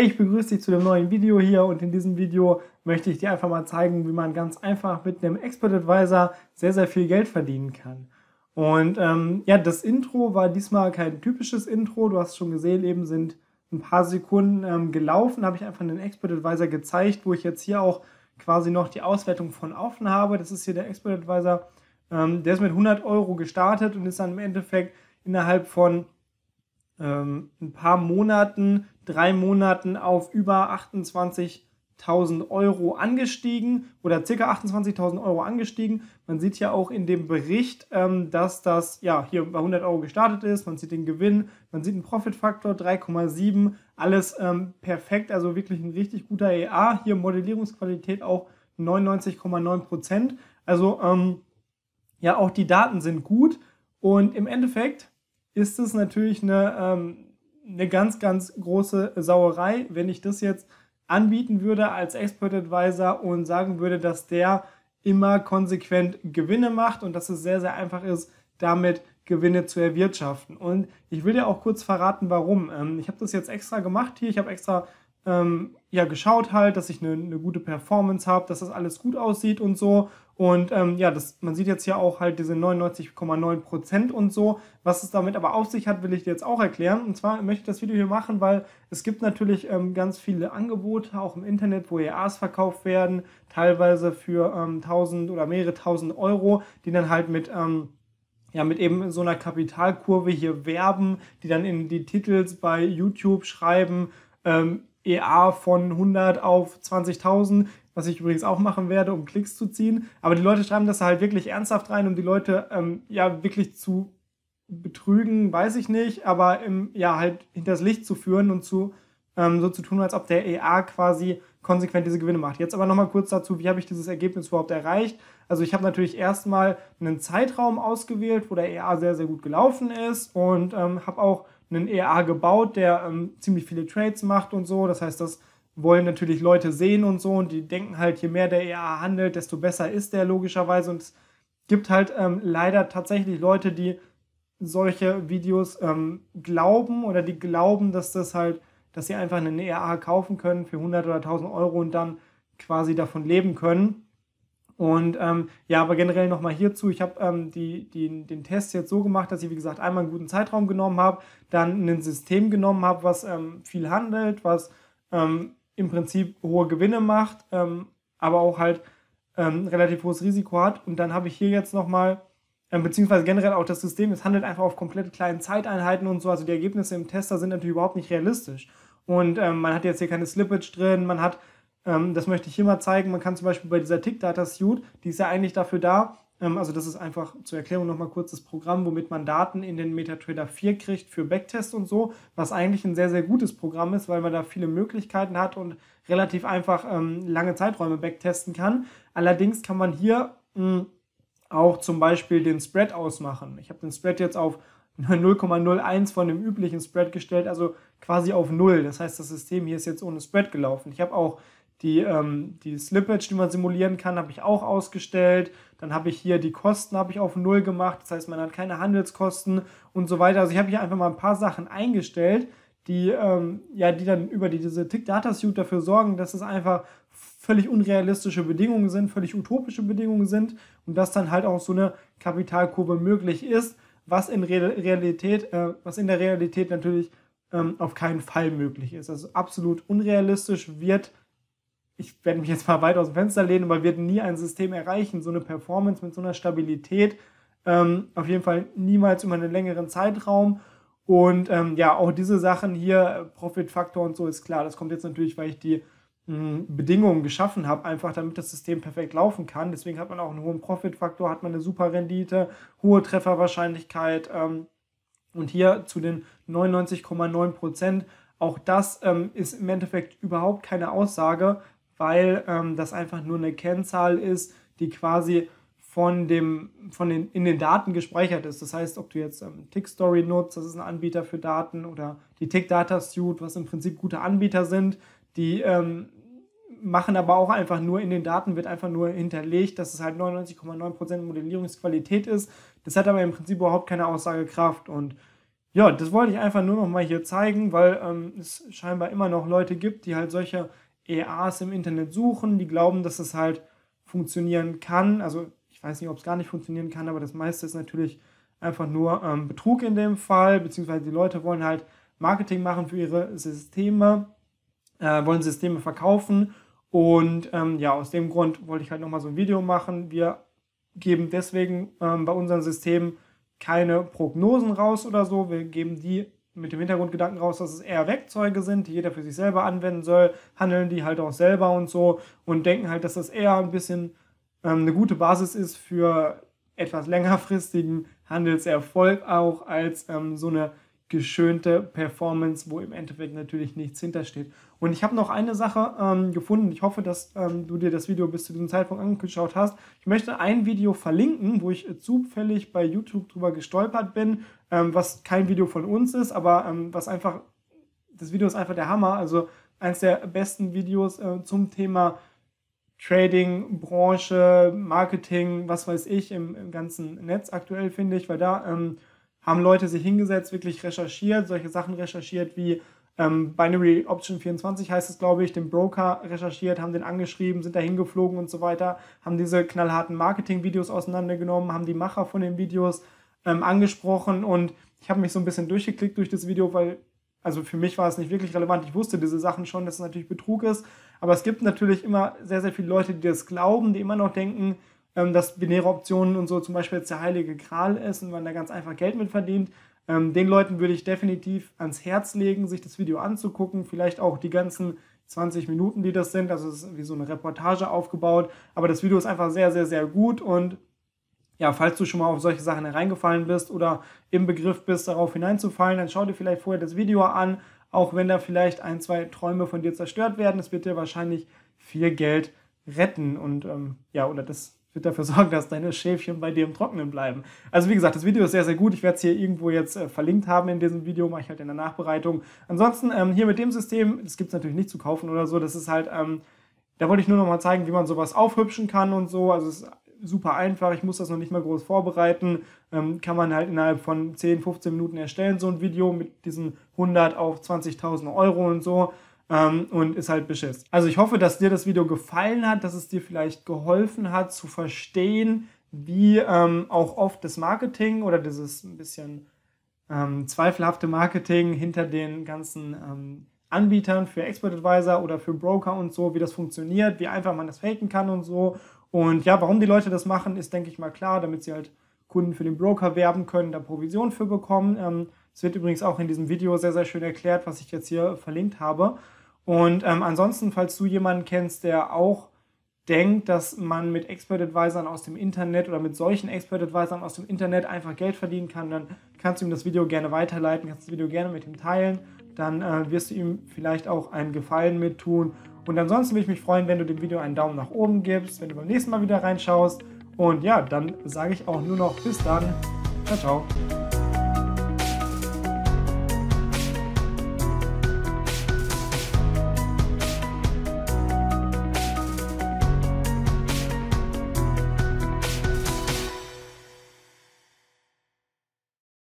Hey, ich begrüße dich zu dem neuen Video hier und in diesem Video möchte ich dir einfach mal zeigen, wie man ganz einfach mit einem Expert Advisor sehr, sehr viel Geld verdienen kann. Und ähm, ja, das Intro war diesmal kein typisches Intro. Du hast schon gesehen, eben sind ein paar Sekunden ähm, gelaufen, habe ich einfach einen Expert Advisor gezeigt, wo ich jetzt hier auch quasi noch die Auswertung von offen habe. Das ist hier der Expert Advisor. Ähm, der ist mit 100 Euro gestartet und ist dann im Endeffekt innerhalb von ähm, ein paar Monaten drei Monaten auf über 28.000 Euro angestiegen oder circa 28.000 Euro angestiegen. Man sieht ja auch in dem Bericht, ähm, dass das ja hier bei 100 Euro gestartet ist. Man sieht den Gewinn, man sieht einen Profitfaktor 3,7, alles ähm, perfekt, also wirklich ein richtig guter EA. Hier Modellierungsqualität auch 99,9 Prozent. Also ähm, ja, auch die Daten sind gut und im Endeffekt ist es natürlich eine ähm, eine ganz, ganz große Sauerei, wenn ich das jetzt anbieten würde als Expert Advisor und sagen würde, dass der immer konsequent Gewinne macht und dass es sehr, sehr einfach ist, damit Gewinne zu erwirtschaften. Und ich will dir auch kurz verraten, warum. Ähm, ich habe das jetzt extra gemacht hier. Ich habe extra ähm, ja geschaut halt, dass ich eine, eine gute Performance habe, dass das alles gut aussieht und so. Und ähm, ja, das, man sieht jetzt hier auch halt diese 99,9% und so. Was es damit aber auf sich hat, will ich dir jetzt auch erklären. Und zwar möchte ich das Video hier machen, weil es gibt natürlich ähm, ganz viele Angebote, auch im Internet, wo EAs verkauft werden, teilweise für ähm, 1000 oder mehrere 1000 Euro, die dann halt mit... Ähm, ja, mit eben so einer Kapitalkurve hier werben, die dann in die Titels bei YouTube schreiben, ähm, EA von 100 auf 20.000, was ich übrigens auch machen werde, um Klicks zu ziehen. Aber die Leute schreiben das halt wirklich ernsthaft rein, um die Leute ähm, ja wirklich zu betrügen, weiß ich nicht, aber im, ja halt hinters Licht zu führen und zu ähm, so zu tun, als ob der EA quasi konsequent diese Gewinne macht. Jetzt aber nochmal kurz dazu, wie habe ich dieses Ergebnis überhaupt erreicht? Also ich habe natürlich erstmal einen Zeitraum ausgewählt, wo der EA sehr, sehr gut gelaufen ist und ähm, habe auch einen EA gebaut, der ähm, ziemlich viele Trades macht und so. Das heißt, das wollen natürlich Leute sehen und so. Und die denken halt, je mehr der EA handelt, desto besser ist der logischerweise. Und es gibt halt ähm, leider tatsächlich Leute, die solche Videos ähm, glauben oder die glauben, dass das halt, dass sie einfach einen EA kaufen können für 100 oder 1000 Euro und dann quasi davon leben können. Und ähm, ja, aber generell nochmal hierzu, ich habe ähm, die, die, den Test jetzt so gemacht, dass ich, wie gesagt, einmal einen guten Zeitraum genommen habe, dann ein System genommen habe, was ähm, viel handelt, was ähm, im Prinzip hohe Gewinne macht, ähm, aber auch halt ähm, relativ hohes Risiko hat. Und dann habe ich hier jetzt nochmal, ähm, beziehungsweise generell auch das System, es handelt einfach auf komplett kleinen Zeiteinheiten und so, also die Ergebnisse im Tester sind natürlich überhaupt nicht realistisch. Und man hat jetzt hier keine Slippage drin, man hat ähm, das möchte ich hier mal zeigen. Man kann zum Beispiel bei dieser Tick-Data-Suite, die ist ja eigentlich dafür da, ähm, also das ist einfach zur Erklärung nochmal kurz das Programm, womit man Daten in den MetaTrader 4 kriegt für Backtests und so, was eigentlich ein sehr, sehr gutes Programm ist, weil man da viele Möglichkeiten hat und relativ einfach ähm, lange Zeiträume backtesten kann. Allerdings kann man hier mh, hm, auch zum Beispiel den Spread ausmachen. Ich habe den Spread jetzt auf 0,01 von dem üblichen Spread gestellt, also quasi auf 0. Das heißt, das System hier ist jetzt ohne Spread gelaufen. Ich habe auch die, ähm, die Slippage, die man simulieren kann, habe ich auch ausgestellt. Dann habe ich hier die Kosten ich auf Null gemacht. Das heißt, man hat keine Handelskosten und so weiter. Also ich habe hier einfach mal ein paar Sachen eingestellt, die, ähm, ja, die dann über diese Tick Data Suite dafür sorgen, dass es einfach völlig unrealistische Bedingungen sind, völlig utopische Bedingungen sind und dass dann halt auch so eine Kapitalkurve möglich ist, was in Re Realität, äh, was in der Realität natürlich ähm, auf keinen Fall möglich ist. Also absolut unrealistisch wird ich werde mich jetzt mal weit aus dem Fenster lehnen, aber wird nie ein System erreichen, so eine Performance mit so einer Stabilität. Ähm, auf jeden Fall niemals über einen längeren Zeitraum. Und ähm, ja, auch diese Sachen hier, äh, Profitfaktor und so, ist klar. Das kommt jetzt natürlich, weil ich die mh, hm, Bedingungen geschaffen habe, einfach damit das System perfekt laufen kann. Deswegen hat man auch einen hohen Profitfaktor, hat man eine super Rendite, hohe Trefferwahrscheinlichkeit. Ähm, und hier zu den 99,9 Prozent. Auch das ähm, ist im Endeffekt überhaupt keine Aussage, weil ähm, das einfach nur eine Kennzahl ist, die quasi von dem, von den, in den Daten gespeichert ist. Das heißt, ob du jetzt ähm, TickStory nutzt, das ist ein Anbieter für Daten, oder die Tick Suite, was im Prinzip gute Anbieter sind, die ähm, machen aber auch einfach nur in den Daten, wird einfach nur hinterlegt, dass es halt 99,9% Modellierungsqualität ist. Das hat aber im Prinzip überhaupt keine Aussagekraft. Und ja, das wollte ich einfach nur nochmal hier zeigen, weil ähm, es scheinbar immer noch Leute gibt, die halt solche EAs im Internet suchen, die glauben, dass es halt funktionieren kann. Also ich weiß nicht, ob es gar nicht funktionieren kann, aber das meiste ist natürlich einfach nur ähm, Betrug in dem Fall, beziehungsweise die Leute wollen halt Marketing machen für ihre Systeme, äh, wollen Systeme verkaufen und ähm, ja, aus dem Grund wollte ich halt nochmal so ein Video machen. Wir geben deswegen ähm, bei unseren Systemen keine Prognosen raus oder so, wir geben die mit dem Hintergrundgedanken raus, dass es eher Werkzeuge sind, die jeder für sich selber anwenden soll, handeln die halt auch selber und so und denken halt, dass das eher ein bisschen ähm, eine gute Basis ist für etwas längerfristigen Handelserfolg auch als ähm, so eine geschönte Performance, wo im Endeffekt natürlich nichts hintersteht. Und ich habe noch eine Sache ähm, gefunden. Ich hoffe, dass ähm, du dir das Video bis zu diesem Zeitpunkt angeschaut hast. Ich möchte ein Video verlinken, wo ich zufällig bei YouTube drüber gestolpert bin, ähm, was kein Video von uns ist, aber ähm, was einfach, das Video ist einfach der Hammer. Also eines der besten Videos äh, zum Thema Trading, Branche, Marketing, was weiß ich, im, im ganzen Netz aktuell finde ich, weil da ähm, haben Leute sich hingesetzt, wirklich recherchiert, solche Sachen recherchiert wie ähm, Binary Option 24 heißt es, glaube ich, den Broker recherchiert, haben den angeschrieben, sind da hingeflogen und so weiter, haben diese knallharten Marketing-Videos auseinandergenommen, haben die Macher von den Videos ähm, angesprochen und ich habe mich so ein bisschen durchgeklickt durch das Video, weil, also für mich war es nicht wirklich relevant. Ich wusste diese Sachen schon, dass es natürlich Betrug ist, aber es gibt natürlich immer sehr, sehr viele Leute, die das glauben, die immer noch denken, ähm, dass binäre Optionen und so zum Beispiel jetzt der heilige Kral ist und man da ganz einfach Geld mit verdient. Ähm, den Leuten würde ich definitiv ans Herz legen, sich das Video anzugucken, vielleicht auch die ganzen 20 Minuten, die das sind. Also es ist wie so eine Reportage aufgebaut. Aber das Video ist einfach sehr, sehr, sehr gut. Und ja, falls du schon mal auf solche Sachen hereingefallen bist oder im Begriff bist, darauf hineinzufallen, dann schau dir vielleicht vorher das Video an. Auch wenn da vielleicht ein, zwei Träume von dir zerstört werden, es wird dir wahrscheinlich viel Geld retten. Und ähm, ja, oder das wird dafür sorgen, dass deine Schäfchen bei dir im Trockenen bleiben. Also wie gesagt, das Video ist sehr, sehr gut. Ich werde es hier irgendwo jetzt äh, verlinkt haben in diesem Video, mache ich halt in der Nachbereitung. Ansonsten ähm, hier mit dem System, das gibt es natürlich nicht zu kaufen oder so, das ist halt, ähm, da wollte ich nur nochmal zeigen, wie man sowas aufhübschen kann und so. Also es ist super einfach, ich muss das noch nicht mal groß vorbereiten. Ähm, kann man halt innerhalb von 10, 15 Minuten erstellen, so ein Video mit diesen 100 auf 20.000 Euro und so ähm, und ist halt beschiss. Also ich hoffe, dass dir das Video gefallen hat, dass es dir vielleicht geholfen hat zu verstehen, wie ähm, auch oft das Marketing oder dieses ein bisschen ähm, zweifelhafte Marketing hinter den ganzen ähm, Anbietern für Expert Advisor oder für Broker und so, wie das funktioniert, wie einfach man das faken kann und so. Und ja, warum die Leute das machen, ist, denke ich mal, klar, damit sie halt Kunden für den Broker werben können, da Provision für bekommen. Ähm, es wird übrigens auch in diesem Video sehr, sehr schön erklärt, was ich jetzt hier verlinkt habe. Und ähm, ansonsten, falls du jemanden kennst, der auch denkt, dass man mit Expert Advisern aus dem Internet oder mit solchen Expert Advisern aus dem Internet einfach Geld verdienen kann, dann kannst du ihm das Video gerne weiterleiten, kannst das Video gerne mit ihm teilen, dann äh, wirst du ihm vielleicht auch einen Gefallen mit tun. Und ansonsten würde ich mich freuen, wenn du dem Video einen Daumen nach oben gibst, wenn du beim nächsten Mal wieder reinschaust. Und ja, dann sage ich auch nur noch bis dann. Ciao, ciao.